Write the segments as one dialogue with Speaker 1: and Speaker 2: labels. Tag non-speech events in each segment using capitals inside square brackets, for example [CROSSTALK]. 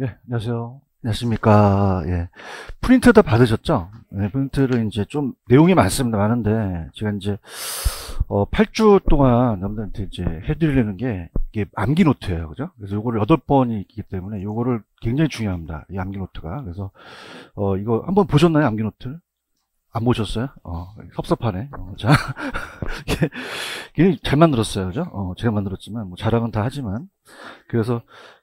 Speaker 1: 예, 안녕하세요. 안녕하십니까. 예. 프린트 다 받으셨죠? 예, 프린트를 이제 좀 내용이 많습니다. 많은데, 제가 이제, 어, 8주 동안 여러분들한테 이제 해드리려는 게, 이게 암기 노트예요. 그죠? 그래서 요거를 8번이 있기 때문에 요거를 굉장히 중요합니다. 이 암기 노트가. 그래서, 어, 이거 한번 보셨나요? 암기 노트? 를안 보셨어요? 어, 섭섭하네. 어, 자. [LAUGHS] 굉장히 잘 만들었어요. 그죠? 어, 제가 만들었지만, 뭐 자랑은 다 하지만. 그래서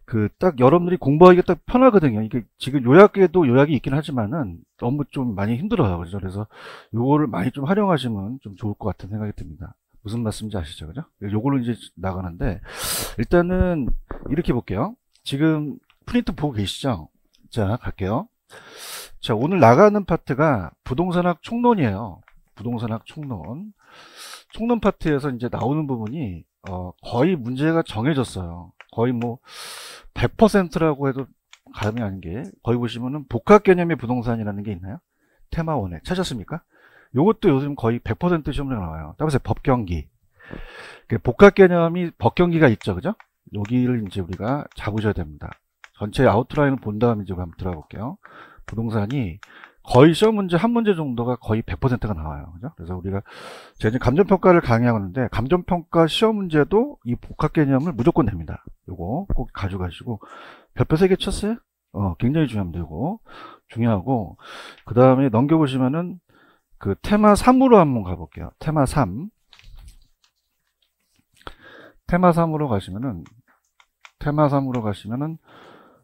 Speaker 1: 그딱 여러분들이 공부하기가 딱 편하거든요. 이게 지금 요약에도 요약이 있긴 하지만은 너무 좀 많이 힘들어요. 그죠? 그래서 요거를 많이 좀 활용하시면 좀 좋을 것 같은 생각이 듭니다. 무슨 말씀인지 아시죠? 그죠? 네, 요거로 이제 나가는데 일단은 이렇게 볼게요. 지금 프린트 보고 계시죠? 자, 갈게요. 자, 오늘 나가는 파트가 부동산학 총론이에요. 부동산학 총론. 총론 파트에서 이제 나오는 부분이 어, 거의 문제가 정해졌어요. 거의 뭐 100%라고 해도 가늠이 아닌 게 거의 보시면은 복합 개념의 부동산이라는 게 있나요? 테마원에 찾았습니까? 요것도 요즘 거의 100% 시험에 나와요. 따라서 법경기. 복합 개념이 법경기가 있죠. 그죠? 여기를 이제 우리가 잡으셔야 됩니다. 전체 아웃라인을 본 다음에 이제 한번 들어볼게요. 가 부동산이 거의 시험 문제 한 문제 정도가 거의 100%가 나와요. 그죠? 그래서 우리가 제가 지금 감정평가를 강의하는데 감정평가 시험 문제도 이 복합 개념을 무조건 냅니다. 요거 꼭 가져가시고 별표 3개 쳤어요? 어, 굉장히 중요합니다. 이거 중요하고 그 다음에 넘겨보시면은 그 테마 3으로 한번 가볼게요. 테마 3 테마 3으로 가시면은 테마 3으로 가시면은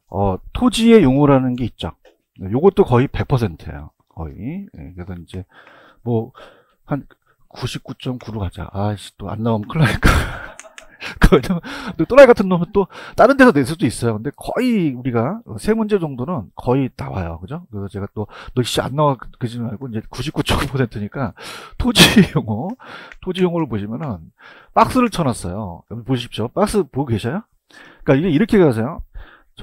Speaker 1: 어, 토지의 용어라는 게 있죠. 요것도 거의 100%예요. 거의. 예, 그래서 이제 뭐한 99.9로 가자. 아씨 또 안 나오면 큰일 나니까. [LAUGHS] 또라이 같은 놈은 또 다른 데서 낼 수도 있어요. 근데 거의 우리가 세 문제 정도는 거의 나와요. 그죠? 그래서 제가 또, 너씨안 나와, 그지 말고 이제 99.9%니까 토지 [LAUGHS] 용어, 토지 용어를 보시면은 박스를 쳐놨어요. 보십시오. 박스 보고 계셔요? 그러니까 이렇게 가세요.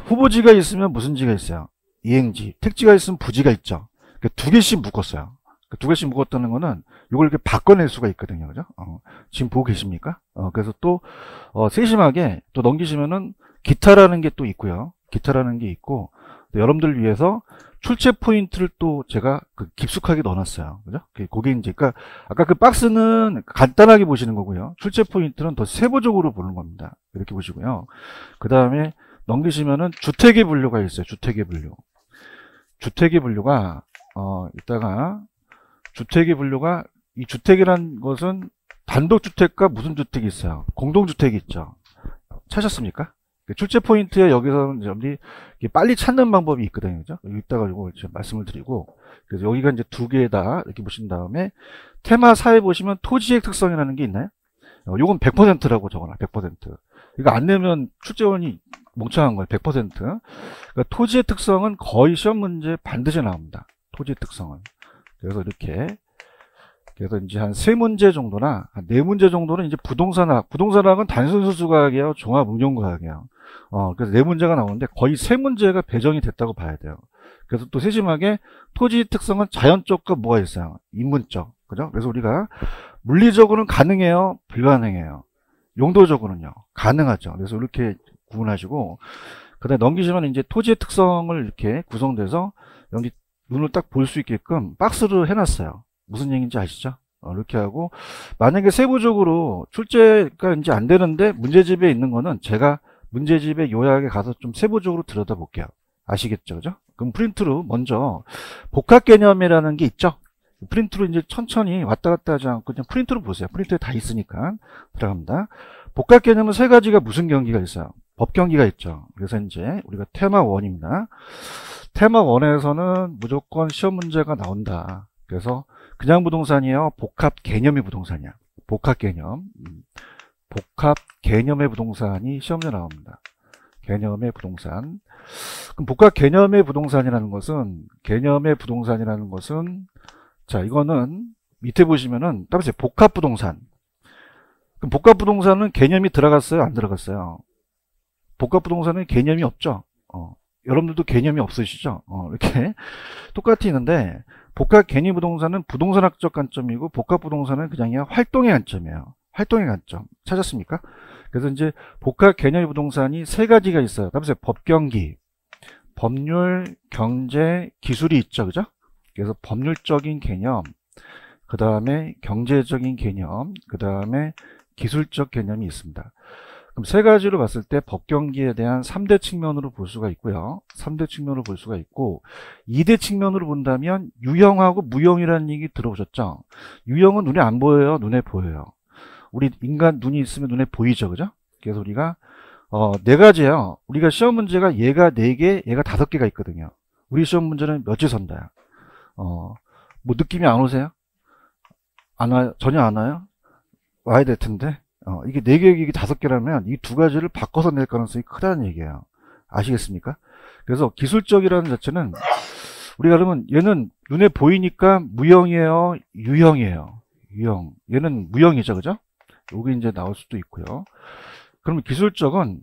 Speaker 1: 후보지가 있으면 무슨 지가 있어요? 이행지, 택지가 있으면 부지가 있죠. 그러니까 두 개씩 묶었어요. 그러니까 두 개씩 묶었다는 거는 이걸 이렇게 바꿔낼 수가 있거든요. 그죠? 어, 지금 보고 계십니까? 어, 그래서 또 어, 세심하게 또 넘기시면은 기타라는 게 또 있고요. 기타라는 게 있고 여러분들 위해서 출제 포인트를 또 제가 그 깊숙하게 넣어놨어요. 그죠? 그게 이제, 그니까, 아까 그 박스는 간단하게 보시는 거고요. 출제 포인트는 더 세부적으로 보는 겁니다. 이렇게 보시고요. 그 다음에 넘기시면은 주택의 분류가 있어요. 주택의 분류. 주택의 분류가 어 이따가 주택의 분류가 이 주택이란 것은 단독주택과 무슨 주택이 있어요? 공동주택이 있죠. 찾았습니까? 그 출제 포인트에 여기서는 여러분이 빨리 찾는 방법이 있거든요. 그죠? 이따가 이거 지금 말씀을 드리고 그래서 여기가 이제 두 개 다 이렇게 보신 다음에 테마 사에 보시면 토지의 특성이라는 게 있나요? 어, 요건 100%라고 적어놔. 100%. 이거 그러니까 안 내면 출제원이 멍청한 거예요. 100%. 그러니까 토지의 특성은 거의 시험 문제 반드시 나옵니다. 토지 의 특성은. 그래서 이렇게 그래서 이제 한 세 문제 정도나 한네 문제 정도는 이제 부동산학, 부동산학은 단순 수수과학이에요, 종합 응용과학이에요. 어, 그래서 네 문제가 나오는데 거의 세 문제가 배정이 됐다고 봐야 돼요. 그래서 또 세심하게 토지 의 특성은 자연적과 뭐가 있어요? 인문적, 그죠? 그래서 우리가 물리적으로는 가능해요, 불가능해요. 용도적으로는요, 가능하죠. 그래서 이렇게 구분하시고 그다음에 넘기시면 이제 토지의 특성을 이렇게 구성돼서 여기 눈을 딱 볼 수 있게끔 박스를 해놨어요. 무슨 얘기인지 아시죠? 어, 이렇게 하고 만약에 세부적으로 출제가 이제 안 되는데 문제집에 있는 거는 제가 문제집에 요약에 가서 좀 세부적으로 들여다볼게요. 아시겠죠? 그죠? 그럼 프린트로 먼저 복합 개념이라는 게 있죠? 프린트로 이제 천천히 왔다 갔다 하지 않고 그냥 프린트로 보세요. 프린트에 다 있으니까 들어갑니다. 복합 개념은 세 가지가 무슨 경기가 있어요? 업경기가 있죠. 그래서 이제 우리가 테마 1입니다. 테마 1에서는 무조건 시험 문제가 나온다. 그래서 그냥 부동산이에요. 복합 개념의 부동산이야. 복합 개념. 음. 복합 개념의 부동산이 시험에 나옵니다. 개념의 부동산. 그럼 복합 개념의 부동산이라는 것은 개념의 부동산이라는 것은 자 이거는 밑에 보시면은 따로 복합 부동산. 그럼 복합 부동산은 개념이 들어갔어요, 안 들어갔어요? 복합 부동산은 개념이 없죠. 어, 여러분들도 개념이 없으시죠. 어, 이렇게 [LAUGHS] 똑같이 있는데 복합 개념 부동산은 부동산학적 관점이고 복합 부동산은 그냥 활동의 관점이에요. 활동의 관점 찾았습니까? 그래서 이제 복합 개념 부동산이 세 가지가 있어요. 다음에 법경기, 법률, 경제, 기술이 있죠, 그죠? 그래서 법률적인 개념, 그 다음에 경제적인 개념, 그 다음에 기술적 개념이 있습니다. 그럼 세 가지로 봤을 때법 경기에 대한 3대 측면으로 볼 수가 있고요. 3대 측면으로 볼 수가 있고 2대 측면으로 본다면 유형하고 무형이라는 얘기 들어보셨죠? 유형은 눈에 안 보여요. 눈에 보여요. 우리 인간 눈이 있으면 눈에 보이죠. 그죠? 그래서 우리가 어, 네 가지예요. 우리가 시험 문제가 얘가 4개, 얘가 5개가 있거든요. 우리 시험 문제는 몇칠 선다요. 어, 뭐 느낌이 안 오세요? 안 와요? 전혀 안 와요? 와야 될 텐데. 어, 이게 4개, 이게 5개라면 이 두 가지를 바꿔서 낼 가능성이 크다는 얘기예요. 아시겠습니까? 그래서 기술적이라는 자체는 우리가 그러면 얘는 눈에 보이니까 무형이에요? 유형이에요. 유형. 얘는 무형이죠. 그죠? 여기 이제 나올 수도 있고요. 그러면 기술적은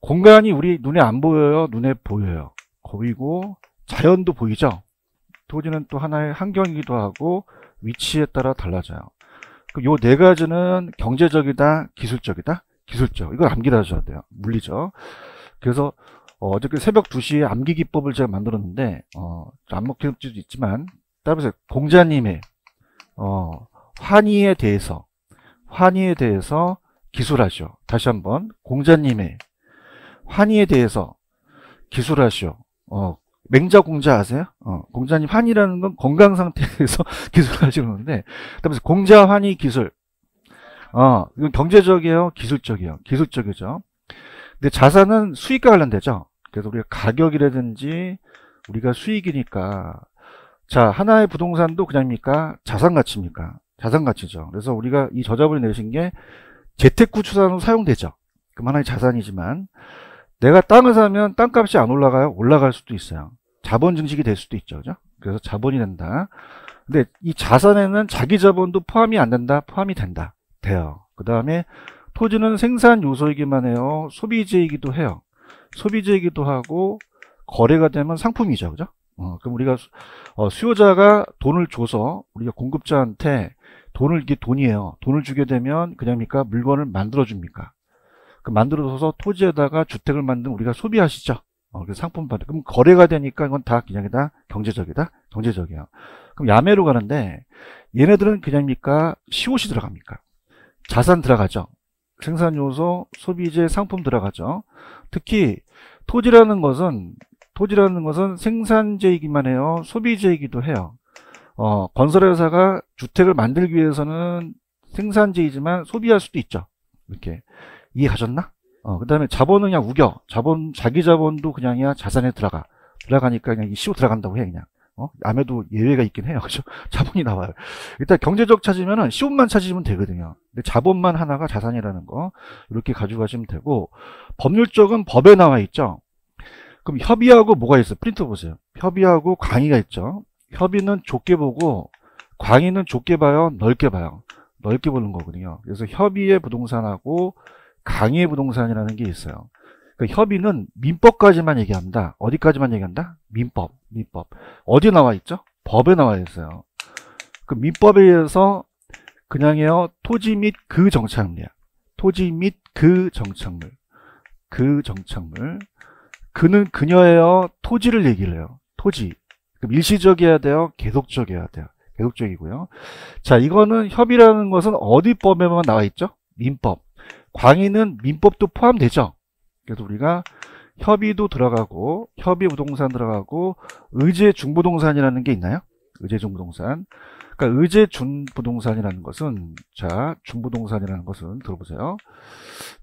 Speaker 1: 공간이 우리 눈에 안 보여요? 눈에 보여요. 보이고 자연도 보이죠? 토지는 또 하나의 환경이기도 하고 위치에 따라 달라져요. 요네 가지는 경제적이다, 기술적이다, 기술적. 이걸 암기하셔야 돼요. 물리죠. 그래서 어, 어저께 새벽 2시에 암기 기법을 제가 만들었는데 어, 안 먹힐지도 있지만 따라서 공자님의 어, 환희에 대해서 환희에 대해서 기술하시오. 다시 한번 공자님의 환희에 대해서 기술하시오. 어, 맹자 공자 아세요? 어, 공자님 환이라는 건 건강 상태에서 [LAUGHS] 기술을 하시는데 그다음에 공자 환이 기술 어, 이건 경제적이에요? 기술적이에요? 기술적이죠. 근데 자산은 수익과 관련되죠. 그래서 우리가 가격이라든지 우리가 수익이니까 자 하나의 부동산도 그냥입니까? 자산가치입니까? 자산가치죠. 그래서 우리가 이 저잡을 내신 게 재테크 추산으로 사용되죠. 그럼 하나의 자산이지만 내가 땅을 사면 땅값이 안 올라가요? 올라갈 수도 있어요. 자본 증식이 될 수도 있죠. 그죠? 그래서 자본이 된다. 근데 이 자산에는 자기 자본도 포함이 안 된다. 포함이 된다. 돼요. 그 다음에 토지는 생산 요소이기만 해요. 소비재이기도 해요. 소비재이기도 하고 거래가 되면 상품이죠. 그죠? 어, 그럼 우리가 어, 수요자가 돈을 줘서 우리가 공급자한테 돈을 이게 돈이에요. 돈을 주게 되면 그냥니까 물건을 만들어 줍니까? 그 만들어서 토지에다가 주택을 만든 우리가 소비하시죠. 어, 그 상품 받는 그럼 거래가 되니까 이건 다 그냥 이다 경제적이다 경제적이요 그럼 야매로 가는데 얘네들은 그냥입니까 시옷이 들어갑니까 자산 들어가죠 생산요소 소비재 상품 들어가죠 특히 토지라는 것은 토지라는 것은 생산재이기만 해요 소비재이기도 해요 어, 건설회사가 주택을 만들기 위해서는 생산재이지만 소비할 수도 있죠 이렇게 이해가셨나? 어, 그 다음에 자본은 그냥 우겨. 자본, 자기 자본도 그냥이야 자산에 들어가. 들어가니까 그냥 이 쉬고 들어간다고 해, 그냥. 어? 암에도 예외가 있긴 해요. [LAUGHS] 그죠? 자본이 나와요. 일단 경제적 찾으면은 시옷만 찾으시면 되거든요. 근데 자본만 하나가 자산이라는 거. 이렇게 가져가시면 되고, 법률적은 법에 나와 있죠? 그럼 협의하고 뭐가 있어요? 프린트 보세요. 협의하고 광의가 있죠? 협의는 좁게 보고, 광의는 좁게 봐요? 넓게 봐요? 넓게 보는 거거든요. 그래서 협의의 부동산하고 강의 부동산이라는 게 있어요. 그러니까 협의는 민법까지만 얘기한다. 어디까지만 얘기한다? 민법, 민법. 어디 나와 있죠? 법에 나와 있어요. 그 민법에 의해서 그냥해요. 토지 및 그 정착물. 토지 및 그 정착물. 그 정착물. 그 그는 그녀예요. 토지를 얘기를 해요. 토지. 그럼 일시적이어야 돼요. 계속적이어야 돼요. 계속적이고요. 자, 이거는 협의라는 것은 어디 법에만 나와 있죠? 민법. 광의는 민법도 포함되죠. 그래서 우리가 협의도 들어가고 협의 부동산 들어가고 의제 중부동산이라는 게 있나요? 의제 중부동산. 그러니까 의제 중부동산이라는 것은 자 중부동산이라는 것은 들어보세요.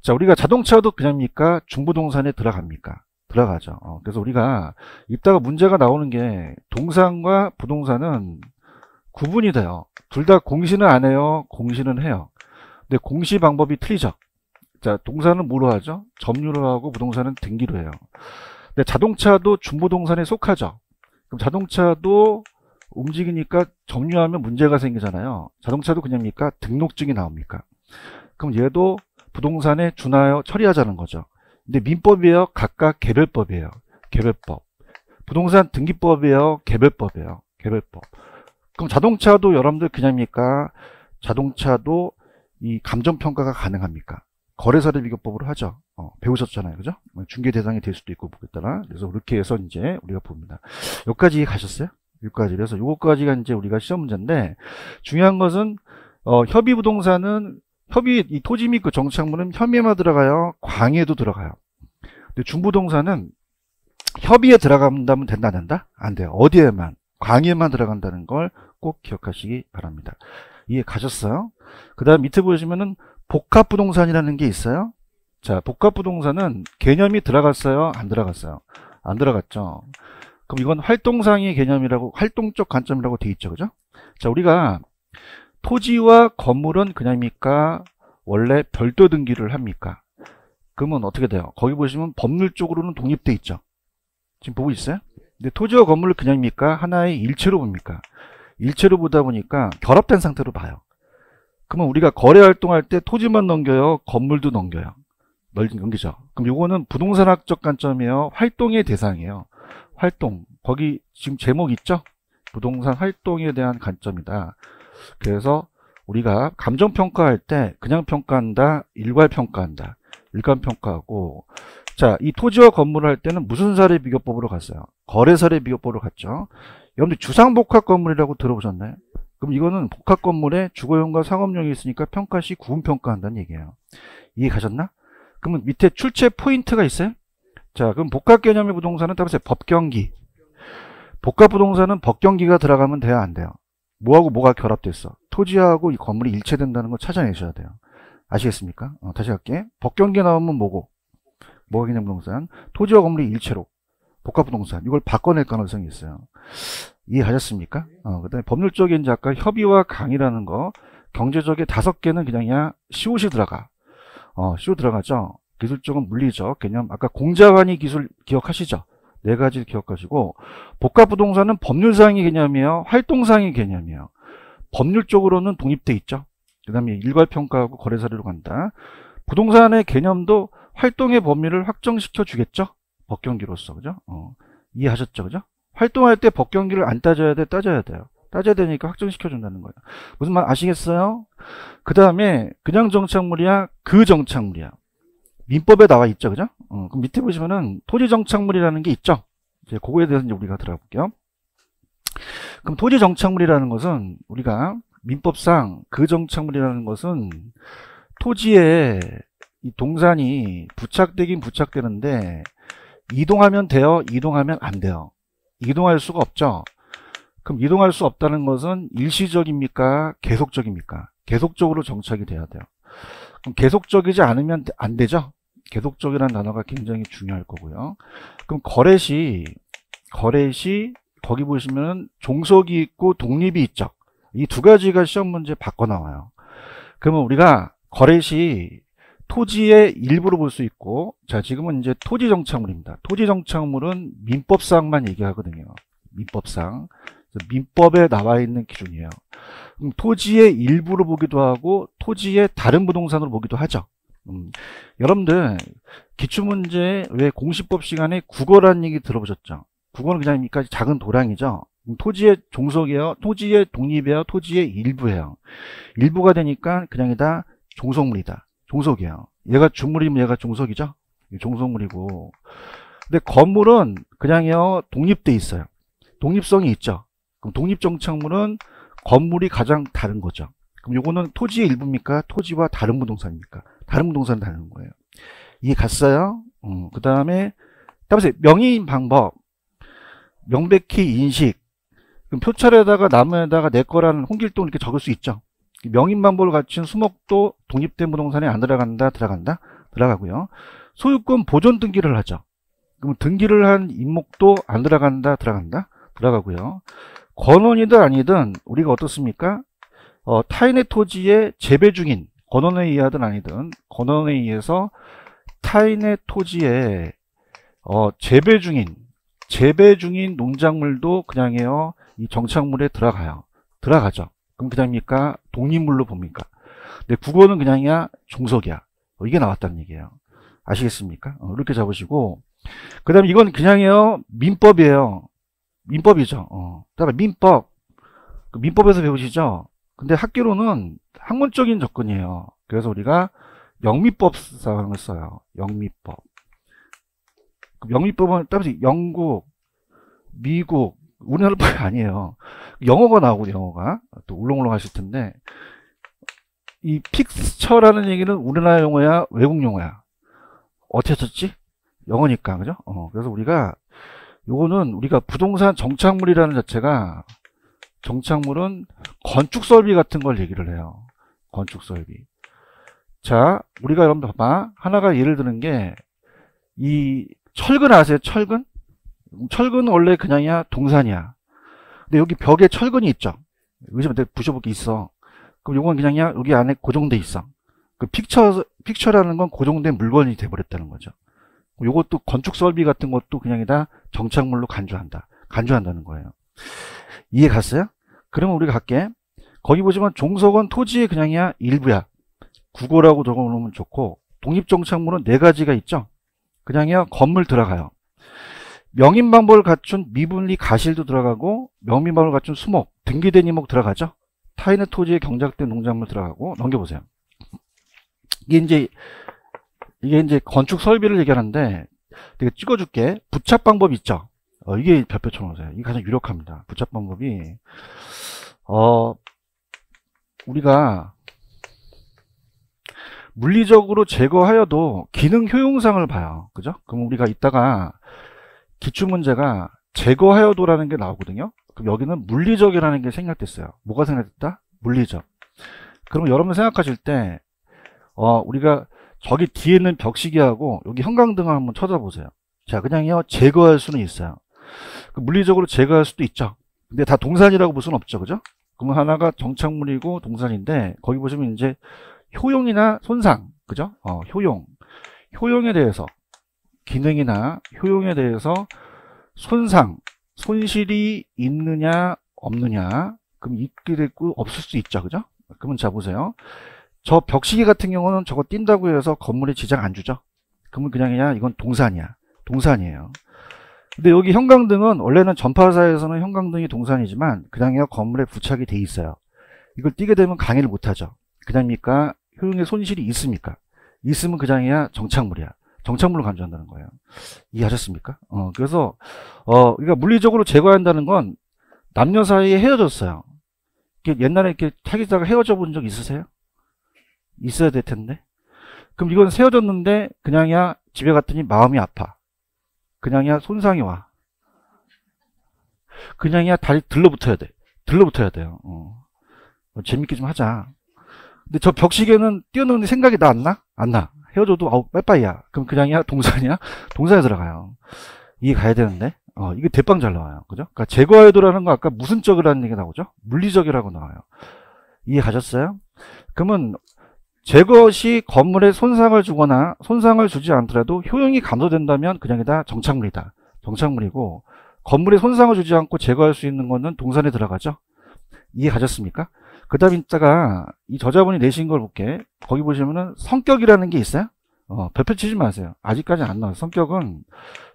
Speaker 1: 자 우리가 자동차도 그냥입니까? 중부동산에 들어갑니까? 들어가죠. 어, 그래서 우리가 이따가 문제가 나오는 게 동산과 부동산은 구분이 돼요. 둘 다 공시는 안 해요. 공시는 해요. 근데 공시 방법이 틀리죠. 자, 동산은 뭐로 하죠? 점유로 하고 부동산은 등기로 해요. 근데 자동차도 중부동산에 속하죠. 그럼 자동차도 움직이니까 점유하면 문제가 생기잖아요. 자동차도 그냥입니까? 등록증이 나옵니까? 그럼 얘도 부동산에 준하여 처리하자는 거죠. 근데 민법이에요? 각각 개별법이에요. 개별법. 부동산 등기법이에요? 개별법이에요. 개별법. 그럼 자동차도 여러분들 그냥입니까? 자동차도 이 감정평가가 가능합니까? 거래사례 비교법으로 하죠. 어, 배우셨잖아요. 그죠? 뭐 중개 대상이 될 수도 있고 보겠다나. 그래서 그렇게 해서 이제 우리가 봅니다. 여기까지 가셨어요? 여기까지. 그래서 요거까지가 이제 우리가 시험 문제인데 중요한 것은 어, 협의 부동산은 협의 이 토지 및 그 정착물은 협의에만 들어가요. 광해도 들어가요. 근데 중부동산은 협의에 들어간다면 된다 안 된다? 안 돼요. 어디에만 광에만 들어간다는 걸 꼭 기억하시기 바랍니다. 이해 가셨어요? 그 다음 밑에 보시면은 복합부동산이라는 게 있어요? 자, 복합부동산은 개념이 들어갔어요? 안 들어갔어요? 안 들어갔죠? 그럼 이건 활동상의 개념이라고, 활동적 관점이라고 돼 있죠. 그죠? 자, 우리가 토지와 건물은 그냥입니까? 원래 별도 등기를 합니까? 그러면 어떻게 돼요? 거기 보시면 법률 적으로는 독립돼 있죠. 지금 보고 있어요? 근데 토지와 건물을 그냥입니까? 하나의 일체로 봅니까? 일체로 보다 보니까 결합된 상태로 봐요. 그러면 우리가 거래 활동할 때 토지만 넘겨요? 건물도 넘겨요? 넓은 넘기죠. 그럼 이거는 부동산학적 관점이에요. 활동의 대상이에요. 활동. 거기 지금 제목 있죠? 부동산 활동에 대한 관점이다. 그래서 우리가 감정평가할 때 그냥 평가한다, 일괄평가한다. 일관평가하고 자, 이 토지와 건물을 할 때는 무슨 사례 비교법으로 갔어요? 거래사례 비교법으로 갔죠. 여러분들 주상복합 건물이라고 들어보셨나요? 그럼 이거는 복합 건물에 주거용과 상업용이 있으니까 평가 시 구분평가한다는 얘기예요. 이해 가셨나? 그러면 밑에 출제 포인트가 있어요? 자, 그럼 복합 개념의 부동산은 따로 법경기. 복합 부동산은 법경기가 들어가면 돼야 안 돼요. 뭐하고 뭐가 결합됐어 토지하고 이 건물이 일체된다는 걸 찾아내셔야 돼요. 아시겠습니까? 어, 다시 갈게 법경기 나오면 뭐고? 뭐가 개념 부동산? 토지와 건물이 일체로. 복합부동산 이걸 바꿔낼 가능성이 있어요. 이해하셨습니까? 어, 그 다음에 법률적인 작가 협의와 강의라는 거 경제적인 다섯 개는 그냥 야 시옷이 들어가 어, 시옷 들어가죠. 기술적은 물리적 개념 아까 공자관이 기술 기억하시죠? 네 가지 기억하시고 복합부동산은 법률상의 개념이에요. 활동상의 개념이에요. 법률적으로는 독립돼 있죠. 그 다음에 일괄평가하고 거래사례로 간다. 부동산의 개념도 활동의 범위를 확정시켜 주겠죠. 법경기로서 그죠? 어, 이해하셨죠? 그죠? 활동할 때 법경기를 안 따져야 돼 따져야 돼요. 따져야 되니까 확정시켜준다는 거예요. 무슨 말 아시겠어요? 그 다음에 그냥 정착물이야 그 정착물이야. 민법에 나와 있죠. 그죠? 어, 그럼 밑에 보시면은 토지 정착물이라는 게 있죠. 이제 그거에 대해서 이제 우리가 들어볼게요. 그럼 토지 정착물이라는 것은 우리가 민법상 그 정착물이라는 것은 토지에 이 동산이 부착되긴 부착되는데 이동하면 돼요? 이동하면 안 돼요. 이동할 수가 없죠. 그럼 이동할 수 없다는 것은 일시적입니까? 계속적입니까? 계속적으로 정착이 돼야 돼요. 그럼 계속적이지 않으면 안 되죠? 계속적이라는 단어가 굉장히 중요할 거고요. 그럼 거래 시, 거래 시, 거기 보시면 종속이 있고 독립이 있죠. 이 두 가지가 시험 문제 바꿔 나와요. 그러면 우리가 거래 시 토지의 일부로 볼 수 있고 자 지금은 이제 토지정착물입니다. 토지정착물은 민법상만 얘기하거든요. 민법상 민법에 나와 있는 기준이에요. 그럼 토지의 일부로 보기도 하고 토지의 다른 부동산으로 보기도 하죠. 음, 여러분들 기출문제 왜 공시법 시간에 국어라는 얘기 들어보셨죠? 국어는 그냥 여기까지 작은 도량이죠 토지의 종속이에요. 토지의 독립이에요. 토지의 일부예요. 일부가 되니까 그냥이다 종속물이다. 종석이에요 얘가 주물이면 얘가 종석이죠 종속물이고. 근데 건물은 그냥요 독립돼 있어요. 독립성이 있죠. 그럼 독립정착물은 건물이 가장 다른 거죠. 그럼 요거는 토지의 일부입니까? 토지와 다른 부동산입니까? 다른 부동산 다른 거예요. 이해 갔어요? 음, 그 다음에 따보세요. 명의인 방법, 명백히 인식, 그럼 표찰에다가 나무에다가 내 거라는 홍길동 이렇게 적을 수 있죠. 명인만보를 갖춘 수목도 독립된 부동산에 안 들어간다 들어간다 들어가고요 소유권 보존 등기를 하죠 그럼 등기를 한 임목도 안 들어간다 들어간다 들어가고요 권원이든 아니든 우리가 어떻습니까 어, 타인의 토지에 재배 중인 권원에 의하든 아니든 권원에 의해서 타인의 토지에 어, 재배 중인 재배 중인 농작물도 그냥해요 이 정착물에 들어가요 들어가죠 그럼 그다음입니까? 독립물로 봅니까? 근데 국어는 그냥이야 종속이야. 어, 이게 나왔다는 얘기예요. 아시겠습니까? 어, 이렇게 잡으시고 그 다음에 이건 그냥이요 민법이에요. 민법이죠. 어. 그다 민법. 그 민법에서 배우시죠? 근데 학교로는 학문적인 접근이에요. 그래서 우리가 영미법상을 써요. 영미법. 영미법은 따로 영국, 미국, 우리나라뿐이 아니에요. 영어가 나오고 영어가 또 울렁울렁 하실 텐데 이 픽스처라는 얘기는 우리나라 용어야 외국 용어야 어떻게 썼지? 영어니까 그죠? 어, 그래서 우리가 요거는 우리가 부동산 정착물이라는 자체가 정착물은 건축 설비 같은 걸 얘기를 해요. 건축 설비. 자, 우리가 여러분 들 봐봐. 하나가 예를 드는 게 이 철근 아세요? 철근? 철근 원래 그냥이야 동산이야 근데 여기 벽에 철근이 있죠 의심한테 부셔볼 게 있어 그럼 요건 그냥이야 여기 안에 고정돼 있어 그 픽처 픽처라는 건 고정된 물건이 돼버렸다는 거죠 요것도 건축 설비 같은 것도 그냥이다 정착물로 간주한다 간주한다는 거예요 이해 갔어요? 그러면 우리가 갈게 거기 보시면 종석은 토지의 그냥이야 일부야 국어라고 적어놓으면 좋고 독립정착물은 네 가지가 있죠 그냥이야 건물 들어가요 명인방법을 갖춘 미분리 가실도 들어가고 명인방법을 갖춘 수목, 등기된 이목 들어가죠. 타인의 토지에 경작된 농작물 들어가고 넘겨보세요. 이게 이제 이게 이제 건축 설비를 얘기하는데 되게 찍어줄게. 부착 방법 있죠. 어, 이게 별표천호세요. 이게 가장 유력합니다. 부착 방법이 어 우리가 물리적으로 제거하여도 기능 효용상을 봐요. 그죠? 그럼 우리가 이따가 기출문제가 제거하여도라는 게 나오거든요. 그럼 여기는 물리적이라는 게 생략됐어요. 뭐가 생략됐다? 물리적. 그럼 여러분 생각하실 때 어, 우리가 저기 뒤에 있는 벽시계하고 여기 형광등을 한번 쳐다보세요. 자, 그냥요 제거할 수는 있어요. 그 물리적으로 제거할 수도 있죠. 근데 다 동산이라고 볼 수는 없죠, 그죠? 그럼 하나가 정착물이고 동산인데 거기 보시면 이제 효용이나 손상, 그죠? 어, 효용, 효용에 대해서 기능이나 효용에 대해서 손상, 손실이 있느냐 없느냐 그럼 있기도 있고 없을 수 있죠 그죠? 그러면 자 보세요 저 벽시계 같은 경우는 저거 뛴다고 해서 건물에 지장 안 주죠 그러면 그냥 그냥 이건 동산이야 동산이에요 근데 여기 형광등은 원래는 전파사에서는 형광등이 동산이지만 그냥 건물에 부착이 돼 있어요 이걸 띄게 되면 강의를 못하죠 그냥입니까 효용의 손실이 있습니까 있으면 그냥이야 정착물이야 정착물로 간주한다는 거예요. 이해하셨습니까? 어, 그래서 어, 그러니까 물리적으로 제거한다는 건 남녀 사이에 헤어졌어요. 옛날에 이렇게 사귀다가 헤어져 본 적 있으세요? 있어야 될 텐데. 그럼 이건 헤어졌는데 그냥이야 집에 갔더니 마음이 아파. 그냥이야 손상이 와. 그냥이야 다리 들러붙어야 돼. 들러붙어야 돼요. 어. 어. 재밌게 좀 하자. 근데 저 벽시계는 뛰어노는 생각이 나 안 나? 안 나. 헤어져도 아우 빠이빠이야 그럼 그냥이야 동사냐 동사에 들어가요 이게 가야 되는데 어, 이게 대빵 잘 나와요 그죠 그러니까 제거해도라는 거 아까 무슨 적이라는 얘기 나오죠 물리적이라고 나와요 이해하셨어요 그러면 제거시 건물에 손상을 주거나 손상을 주지 않더라도 효용이 감소된다면 그냥이다 정착물이다 정착물이고 건물에 손상을 주지 않고 제거할 수 있는 거는 동산에 들어가죠 이해하셨습니까 그다음 에 인자가 이 저자분이 내신 걸 볼게. 거기 보시면은 성격이라는 게 있어요. 어, 별표 치지 마세요. 아직까지 안 나와요. 성격은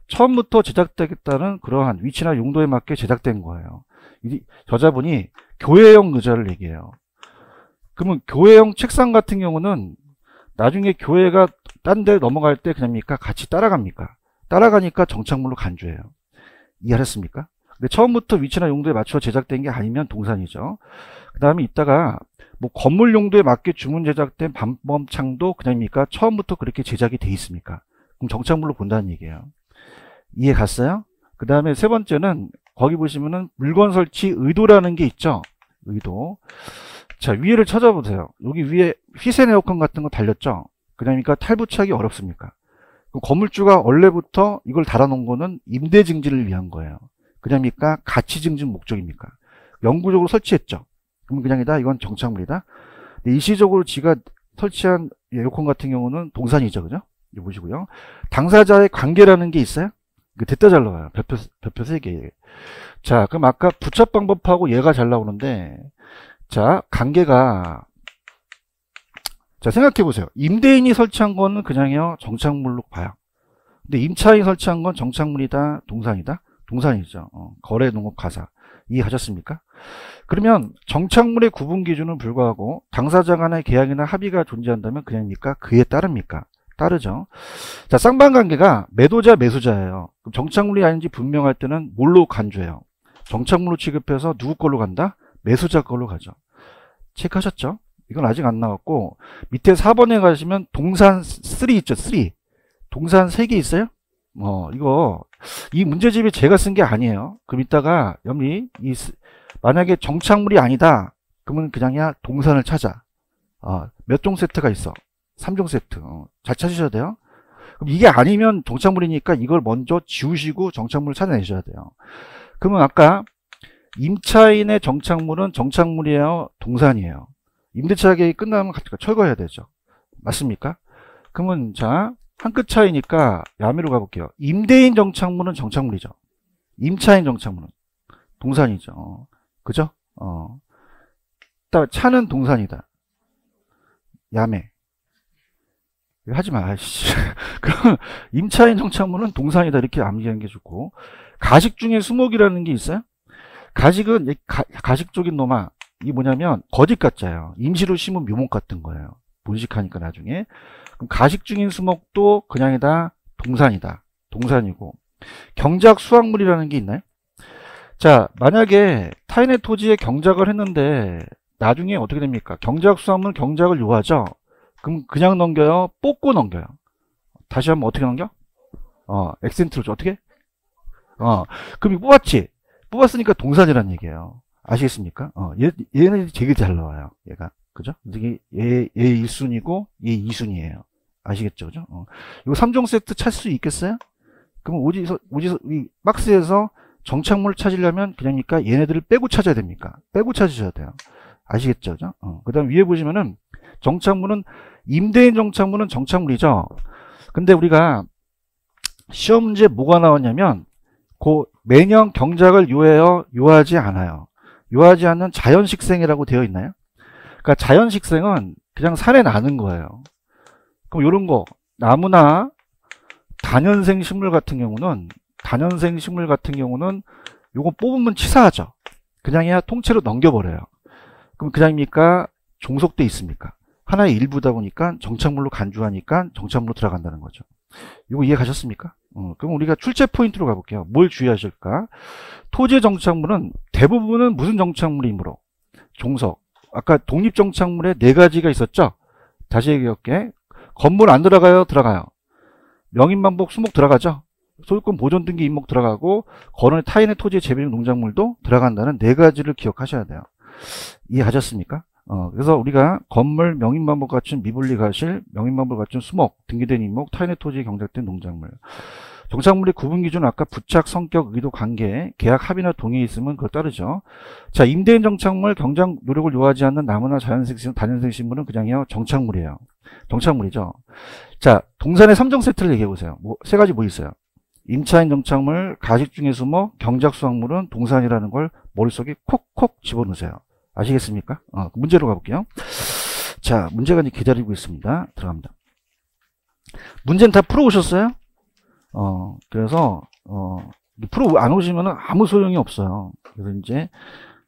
Speaker 1: 처음부터 제작되겠다는 그러한 위치나 용도에 맞게 제작된 거예요. 이 저자분이 교회형 의자를 얘기해요. 그러면 교회형 책상 같은 경우는 나중에 교회가 딴 데 넘어갈 때 그럽니까? 같이 따라갑니까? 따라가니까 정착물로 간주해요. 이해하셨습니까? 근데 처음부터 위치나 용도에 맞춰 제작된 게 아니면 동산이죠. 그 다음에 이따가 뭐 건물 용도에 맞게 주문 제작된 반범창도 그냥입니까? 처음부터 그렇게 제작이 돼 있습니까? 그럼 정착물로 본다는 얘기예요. 이해 갔어요? 그 다음에 세 번째는 거기 보시면은 물건 설치 의도라는 게 있죠. 의도. 자 위에를 찾아보세요. 여기 위에 휘센 에어컨 같은 거 달렸죠. 그러니까 탈부착이 어렵습니까? 건물주가 원래부터 이걸 달아놓은 거는 임대 증지를 위한 거예요. 그냥입니까? 가치 증진 목적입니까? 영구적으로 설치했죠. 그럼 그냥이다. 이건 정착물이다. 일시적으로 지가 설치한 에어컨 같은 경우는 동산이죠. 그죠? 이 보시고요. 당사자의 관계라는 게 있어요? 그 됐다 잘 나와요. 별표, 별표 3개. 자, 그럼 아까 부착 방법하고 얘가 잘 나오는데, 자, 관계가, 자, 생각해 보세요. 임대인이 설치한 거는 그냥요, 정착물로 봐요. 근데 임차인이 설치한 건 정착물이다, 동산이다. 동산이죠. 어, 거래 농업 가사. 이해하셨습니까? 그러면 정착물의 구분 기준은 불구하고 당사자 간의 계약이나 합의가 존재한다면 그냥입니까? 그에 따릅니까? 따르죠. 자, 쌍방관계가 매도자 매수자예요. 그럼 정착물이 아닌지 분명할 때는 뭘로 간주해요? 정착물로 취급해서 누구 걸로 간다? 매수자 걸로 가죠. 체크하셨죠? 이건 아직 안 나왔고 밑에 4번에 가시면 동산 3 있죠? 3. 동산 3개 있어요? 어, 이거 이 문제집이 제가 쓴 게 아니에요. 그럼 이따가 염리 이 만약에 정착물이 아니다. 그러면 그냥 야 동산을 찾아. 아, 어, 몇종 세트가 있어? 3종 세트. 어, 잘 찾으셔야 돼요. 그럼 이게 아니면 정착물이니까 이걸 먼저 지우시고 정착물을 찾아내셔야 돼요. 그러면 아까 임차인의 정착물은 정착물이에요? 동산이에요? 임대차 계약이 끝나면 철거해야 되죠. 맞습니까? 그러면 자 한끗 차이니까 야미로 가볼게요. 임대인 정착문은 정착물이죠. 임차인 정착문은 동산이죠. 그죠? 어. 차는 동산이다. 야매. 하지 마. [LAUGHS] 그럼 임차인 정착물은 동산이다. 이렇게 암기하는 게 좋고. 가식 중에 수목이라는 게 있어요? 가식은, 가, 가식 쪽인 놈아. 이 뭐냐면, 거짓 같자요 임시로 심은 묘목 같은 거예요. 분식하니까 나중에. 그럼 가식 중인 수목도 그냥이다. 동산이다. 동산이고 경작 수확물이라는 게 있나요? 자 만약에 타인의 토지에 경작을 했는데 나중에 어떻게 됩니까? 경작 수확물 경작을 요하죠. 그럼 그냥 넘겨요? 뽑고 넘겨요? 다시 한번 어떻게 넘겨? 어, 엑센트로 줘. 어떻게? 어, 그럼 뽑았지? 뽑았으니까 동산이란 얘기예요. 아시겠습니까? 어, 얘, 얘는 되게 잘 나와요. 얘가. 그죠? 이게 얘, 얘 1순위고 얘 2순위예요. 아시겠죠? 그죠? 어. 이거 3종 세트 찾을 수 있겠어요? 그럼 오지서 오지서 이 박스에서 정착물 찾으려면 그냥니까 얘네들을 빼고 찾아야 됩니까? 빼고 찾으셔야 돼요. 아시겠죠? 그죠? 어. 그다음 위에 보시면은 정착물은 임대인 정착물은 정착물이죠. 근데 우리가 시험 문제 뭐가 나왔냐면 그 매년 경작을 요해요 요하지 않아요. 요하지 않는 자연식생이라고 되어 있나요? 그러니까 자연 식생은 그냥 산에 나는 거예요. 그럼 이런 거 나무나 단연생 식물 같은 경우는 단연생 식물 같은 경우는 요거 뽑으면 치사하죠. 그냥이야 통째로 넘겨버려요. 그럼 그냥입니까? 종속돼 있습니까? 하나의 일부다 보니까 정착물로 간주하니까 정착물로 들어간다는 거죠. 이거 이해 가셨습니까? 어, 그럼 우리가 출제 포인트로 가볼게요. 뭘 주의하실까? 토지 정착물은 대부분은 무슨 정착물이므로? 종석, 아까 독립정착물에 네 가지가 있었죠? 다시 얘기할게. 건물 안 들어가요? 들어가요. 명인만복 수목 들어가죠? 소유권 보존 등기 임목 들어가고 거론의 타인의 토지에 재배용 농작물도 들어간다는 네 가지를 기억하셔야 돼요. 이해하셨습니까? 어, 그래서 우리가 건물, 명인만복 갖춘 미분리 가실, 명인만복 갖춘 수목, 등기된 임목 타인의 토지에 경작된 농작물. 정착물의 구분 기준 아까 부착, 성격, 의도, 관계, 계약 합의나 동의에 있으면 그걸 따르죠. 자, 임대인 정착물 경작 노력을 요하지 않는 나무나 자연색 신, 단연생식물은 그냥요 정착물이에요. 정착물이죠. 자, 동산의 3정 세트를 얘기해 보세요. 뭐, 세 가지 뭐 있어요? 임차인 정착물, 가식 중에 숨어 경작 수확물은 동산이라는 걸 머릿속에 콕콕 집어넣으세요. 아시겠습니까? 어, 그 문제로 가볼게요. 자, 문제가 이제 기다리고 있습니다. 들어갑니다. 문제는 다 풀어오셨어요? 어, 그래서, 어, 프로 안오시면 아무 소용이 없어요. 그래서 이제,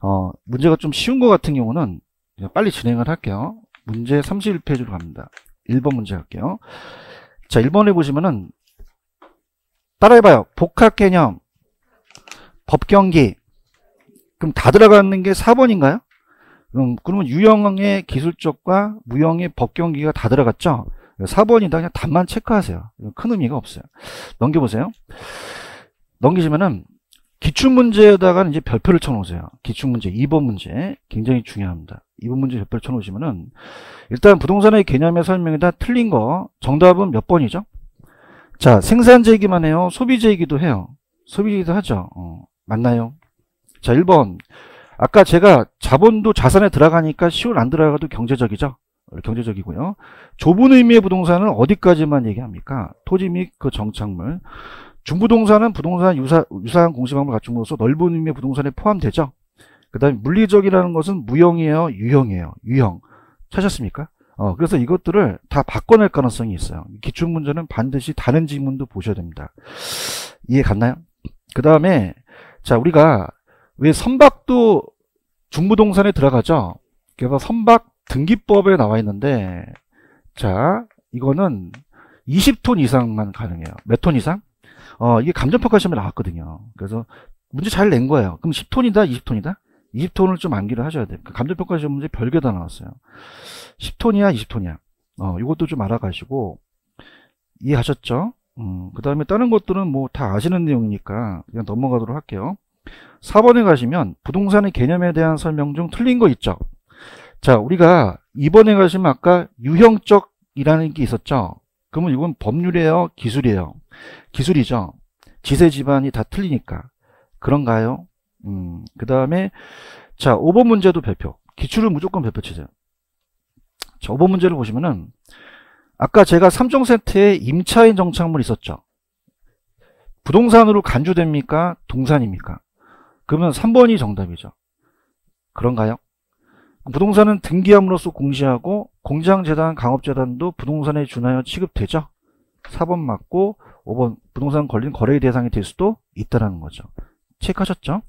Speaker 1: 어, 문제가 좀 쉬운 것 같은 경우는 빨리 진행을 할게요. 문제 31페이지로 갑니다. 1번 문제 할게요. 자, 1번에 보시면은, 따라해봐요. 복합 개념, 법경기. 그럼 다 들어가는 게 4번인가요? 음, 그러면 유형의 기술적과 무형의 법경기가 다 들어갔죠? 4번이다 그냥 답만 체크하세요. 큰 의미가 없어요. 넘겨보세요. 넘기시면은 기출문제에다가 이제 별표를 쳐놓으세요. 기출문제 2번 문제 굉장히 중요합니다. 2번 문제 별표를 쳐놓으시면은 일단 부동산의 개념의 설명이다 틀린 거 정답은 몇 번이죠? 자 생산재이기만 해요. 소비재이기도 해요. 소비재이기도 하죠. 어, 맞나요? 자 1번 아까 제가 자본도 자산에 들어가니까 시월 안 들어가도 경제적이죠. 경제적이고요. 좁은 의미의 부동산은 어디까지만 얘기합니까? 토지 및 그 정착물. 중부동산은 부동산 유사, 유사한 공시방법을 갖춤으로써 넓은 의미의 부동산에 포함되죠. 그 다음에 물리적이라는 것은 무형이에요? 유형이에요? 유형. 찾았습니까? 어, 그래서 이것들을 다 바꿔낼 가능성이 있어요. 기출문제는 반드시 다른 지문도 보셔야 됩니다. 이해 갔나요? 그 다음에 자 우리가 왜 선박도 중부동산에 들어가죠? 그래서 선박 등기법에 나와 있는데 자 이거는 20톤 이상만 가능해요. 몇 톤 이상? 어 이게 감정평가 시험에 나왔거든요. 그래서 문제 잘 낸 거예요. 그럼 10톤이다, 20톤이다? 20톤을 좀 암기를 하셔야 돼요. 그러니까 감정평가 시험 문제 별개다 나왔어요. 10톤이야, 20톤이야. 어 이것도 좀 알아가시고 이해하셨죠? 음, 그 다음에 다른 것들은 뭐 다 아시는 내용이니까 그냥 넘어가도록 할게요. 4번에 가시면 부동산의 개념에 대한 설명 중 틀린 거 있죠? 자, 우리가 이번에 가시면 아까 유형적이라는 게 있었죠. 그러면 이건 법률이에요? 기술이에요? 기술이죠. 지세 집안이 다 틀리니까. 그런가요? 음, 그 다음에 자 5번 문제도 배표. 기출을 무조건 배표 치세요. 자 5번 문제를 보시면은 아까 제가 3종 세트에 임차인 정착물 있었죠. 부동산으로 간주됩니까? 동산입니까? 그러면 3번이 정답이죠. 그런가요? 부동산은 등기함으로써 공시하고 공장재단, 강업재단도 부동산에 준하여 취급되죠. 4번 맞고 5번 부동산 걸린 거래의 대상이 될 수도 있다는 거죠. 체크하셨죠?